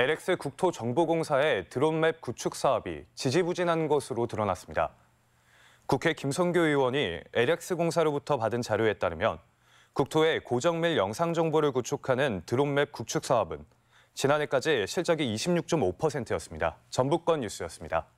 LX 국토정보공사의 드론맵 구축 사업이 지지부진한 것으로 드러났습니다. 국회 김성규 의원이 LX공사로부터 받은 자료에 따르면 국토의 고정밀 영상 정보를 구축하는 드론맵 구축 사업은 지난해까지 실적이 26.5%였습니다. 전북권 뉴스였습니다.